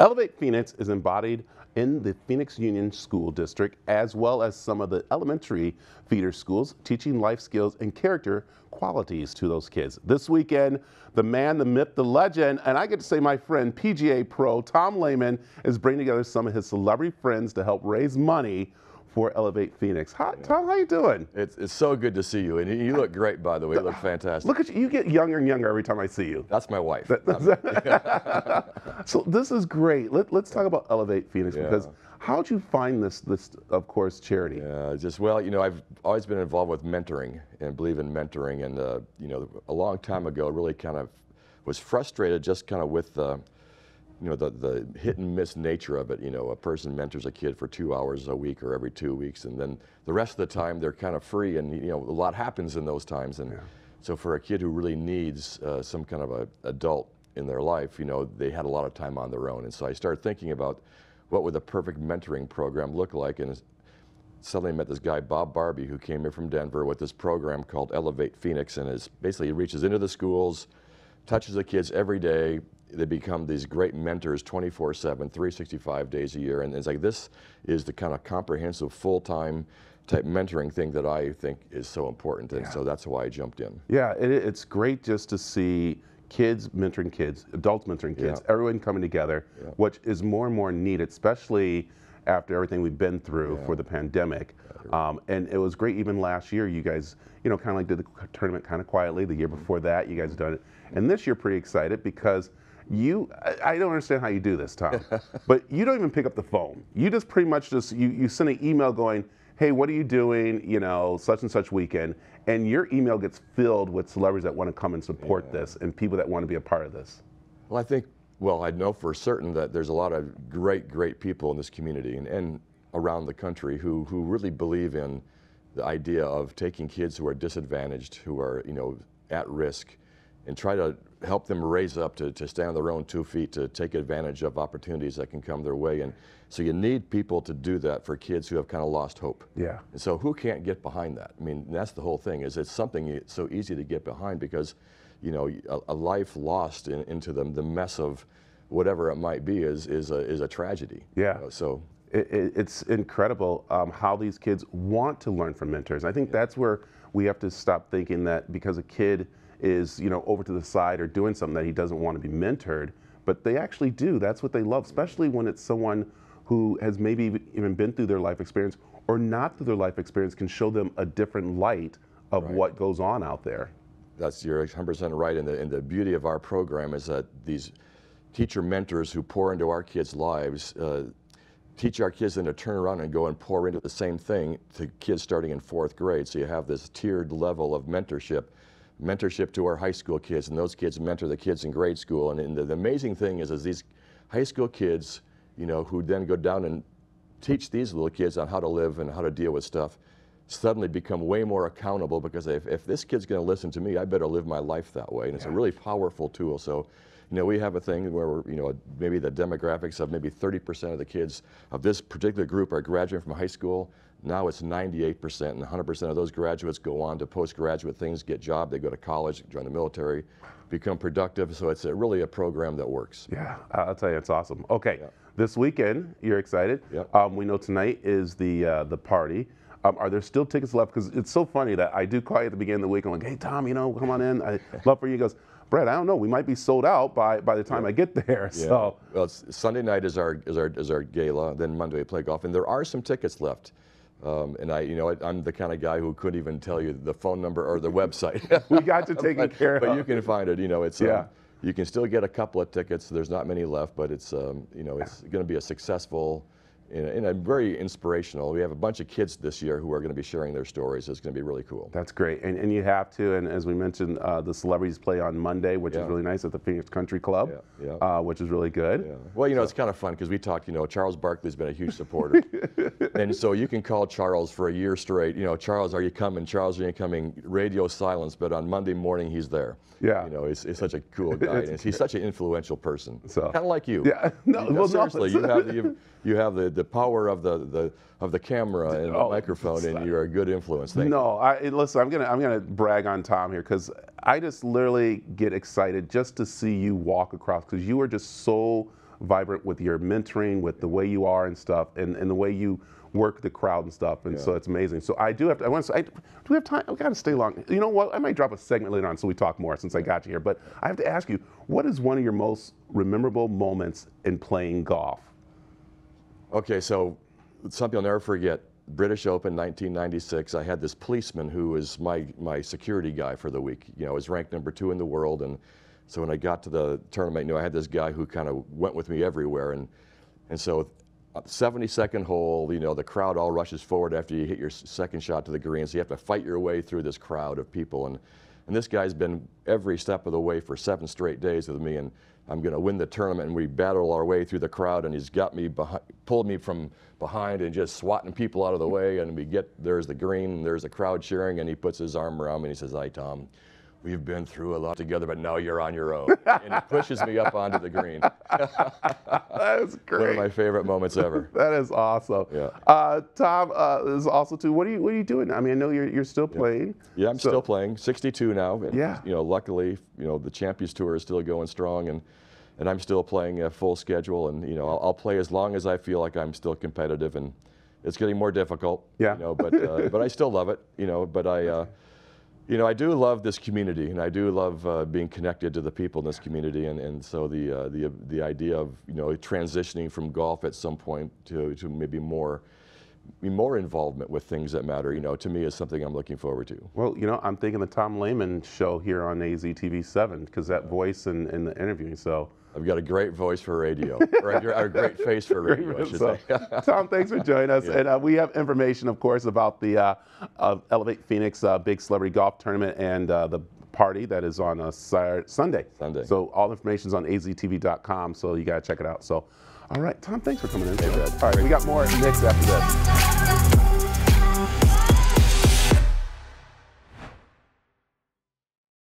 Elevate Phoenix is embodied in the Phoenix Union School District, as well as some of the elementary feeder schools, teaching life skills and character qualities to those kids. This weekend, the man, the myth, the legend, and I get to say my friend, PGA pro Tom Lehman, is bringing together some of his celebrity friends to help raise money for Elevate Phoenix. Hi, yeah. Tom, how you doing? It's, it's so good to see you, and you look great, by the way. You look fantastic. Look at you. You get younger and younger every time I see you. That's my wife. so this is great. Let, us talk about Elevate Phoenix yeah. because how did you find this, this, of course, charity? Yeah, just, well, you know, I've always been involved with mentoring and believe in mentoring, and, uh, you know, a long time ago, really kind of was frustrated just kind of with the, uh, you know, the, the hit and miss nature of it, you know, a person mentors a kid for two hours a week or every two weeks, and then the rest of the time they're kind of free, and you know, a lot happens in those times. And yeah. so for a kid who really needs uh, some kind of a adult in their life, you know, they had a lot of time on their own. And so I started thinking about what would a perfect mentoring program look like, and suddenly I met this guy, Bob Barbie, who came here from Denver with this program called Elevate Phoenix, and is basically he reaches into the schools, touches the kids every day, they become these great mentors 24 7, 365 days a year. And it's like this is the kind of comprehensive full time type mentoring thing that I think is so important. And yeah. so that's why I jumped in. Yeah, it, it's great just to see kids mentoring kids, adults mentoring kids, yeah. everyone coming together, yeah. which is more and more needed, especially after everything we've been through yeah. for the pandemic. Um, and it was great even last year, you guys, you know, kind of like did the tournament kind of quietly. The year mm-hmm. before that, you guys done it. And this year, pretty excited because you I don't understand how you do this, Tom. but you don't even pick up the phone. You just pretty much just you, you send an email going, hey, what are you doing? You know, such and such weekend. And your email gets filled with celebrities that want to come and support yeah. this and people that want to be a part of this. Well, I think, well, I know for certain that there's a lot of great, great people in this community and, and around the country who, who really believe in the idea of taking kids who are disadvantaged, who are, you know, at risk, and try to help them raise up to, to stand on their own two feet to take advantage of opportunities that can come their way. And so you need people to do that for kids who have kind of lost hope. Yeah. And so who can't get behind that? I mean, that's the whole thing is it's something so easy to get behind because, you know, a, a life lost in, into the, the mess of whatever it might be is, is, a, is a tragedy. Yeah. You know, so it, it, it's incredible um, how these kids want to learn from mentors. I think yeah. that's where we have to stop thinking that because a kid – is you know over to the side or doing something that he doesn't want to be mentored but they actually do that's what they love especially when it's someone who has maybe even been through their life experience or not through their life experience can show them a different light of right. what goes on out there that's you're 100% right and the, and the beauty of our program is that these teacher mentors who pour into our kids lives uh, teach our kids then to turn around and go and pour into the same thing to kids starting in fourth grade so you have this tiered level of mentorship mentorship to our high school kids, and those kids mentor the kids in grade school. And, and the, the, amazing thing is, is these high school kids, you know, who then go down and teach these little kids on how to live and how to deal with stuff, suddenly become way more accountable because if, if this kid's going to listen to me, I better live my life that way. And it's a really powerful tool. So, you know, we have a thing where we're, you know, maybe the demographics of maybe 30% of the kids of this particular group are graduating from high school. Now it's 98%, and 100% of those graduates go on to postgraduate things, get job, they go to college, join the military, become productive. So it's a, really a program that works. Yeah, I'll tell you, it's awesome. Okay, yeah. this weekend, you're excited. Yeah. Um, we know tonight is the uh, the party. Um, are there still tickets left? Because it's so funny that I do call you at the beginning of the week. I'm like, hey, Tom, you know, come on in. i love for you. He goes, Brett, I don't know. We might be sold out by, by the time yeah. I get there. Yeah. So well, Sunday night is our is our is our gala. Then Monday we play golf, and there are some tickets left. Um, and I, you know, I, am the kind of guy who couldn't even tell you the phone number or the website. we got to take it care of of. But you can find it. You know, it's yeah. Um, you can still get a couple of tickets. There's not many left, but it's um, you know it's going to be a successful and, and very inspirational. We have a bunch of kids this year who are going to be sharing their stories. It's going to be really cool. That's great, and, and you have to. And as we mentioned, uh, the celebrities play on Monday, which yeah. is really nice at the Phoenix Country Club, yeah, yeah. Uh, which is really good. Well, you know, so. it's kind of fun because we talked. You know, Charles Barkley's been a huge supporter, and so you can call Charles for a year straight. You know, Charles, are you coming? Charles, are you coming? Radio silence, but on Monday morning he's there. Yeah. You know, he's, he's such a cool guy, and he's such an influential person. So. Kind of like you. Yeah. No, you know, well, seriously, no. you have the, you have the, the power of the, the of the camera and oh, the microphone, and you're a good influence. Thank no, I, listen, I'm gonna I'm gonna brag on Tom here because I just literally get excited just to see you walk across because you are just so vibrant with your mentoring, with the way you are and stuff, and, and the way you work the crowd and stuff. And yeah. so it's amazing. So I do have to, I want to, I, do we have time? I've got to stay long. You know what? I might drop a segment later on so we talk more since I got you here. But I have to ask you, what is one of your most memorable moments in playing golf? Okay, so something I'll never forget. British Open 1996, I had this policeman who was my, my security guy for the week. You know, I was ranked number two in the world. And so when I got to the tournament, you know, I had this guy who kind of went with me everywhere. And, and so the 72nd hole, you know, the crowd all rushes forward after you hit your second shot to the green, so you have to fight your way through this crowd of people. And, and this guy's been every step of the way for seven straight days with me, and I'm going to win the tournament. And we battle our way through the crowd, and he's got me, behind, pulled me from behind and just swatting people out of the way. And we get, there's the green, and there's the crowd cheering, and he puts his arm around me and he says, Hi, Tom we've been through a lot together, but now you're on your own. and it pushes me up onto the green. that is great. One of my favorite moments ever. that is awesome. Yeah. Uh, Tom uh, is also too. What are you What are you doing? I mean, I know you're you're still playing. Yeah, yeah I'm so. still playing. 62 now. And, yeah. You know, luckily, you know, the Champions Tour is still going strong and. And I'm still playing a full schedule, and you know I'll, I'll play as long as I feel like I'm still competitive, and it's getting more difficult. Yeah. You know, but uh, but I still love it. You know, but I uh, you know, I do love this community, and I do love uh, being connected to the people in this community, and, and so the, uh, the, the idea of, you know, transitioning from golf at some point to, to maybe more more involvement with things that matter, you know, to me is something I'm looking forward to. Well, you know, I'm thinking the Tom Lehman show here on AZTV 7 because that voice and, the interviewing, so. I've got a great voice for radio, or a, great face for radio, so, Tom, thanks for joining us. Yeah. And uh, we have information, of course, about the uh, uh, Elevate Phoenix uh, Big Celebrity Golf Tournament and uh, the party that is on a uh, Saturday, Sunday. Sunday. So all information is on aztv.com, so you got to check it out. So. All right, Tom, thanks for coming in. Hey, All right, we got more next after this.